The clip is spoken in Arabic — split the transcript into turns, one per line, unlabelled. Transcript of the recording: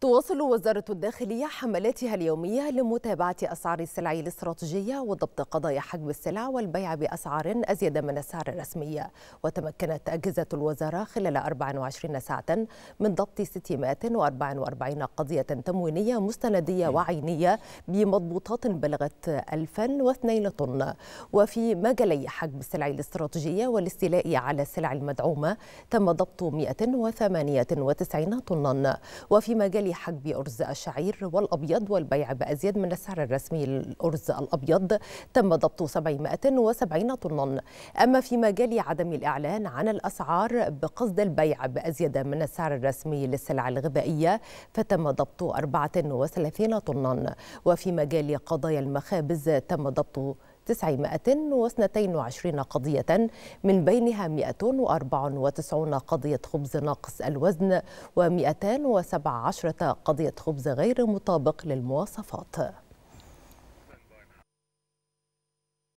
تواصل وزارة الداخلية حملاتها اليومية لمتابعة أسعار السلع الاستراتيجية وضبط قضايا حجم السلع والبيع بأسعار أزيد من السعر الرسمي وتمكنت أجهزة الوزارة خلال 24 ساعة من ضبط 644 قضية تموينية مستندية وعينية بمضبوطات بلغت 1002 طن وفي مجالي حجم السلع الاستراتيجية والاستيلاء على السلع المدعومة تم ضبط 198 طنا وفي مجال عملي حجب أرز الشعير والأبيض والبيع بأزيد من السعر الرسمي للأرز الأبيض تم ضبط 770 طنا أما في مجال عدم الإعلان عن الأسعار بقصد البيع بأزيد من السعر الرسمي للسلع الغذائية فتم ضبط 34 طنا وفي مجال قضايا المخابز تم ضبط 922 قضية من بينها 194 قضية خبز ناقص الوزن و217 قضية خبز غير مطابق للمواصفات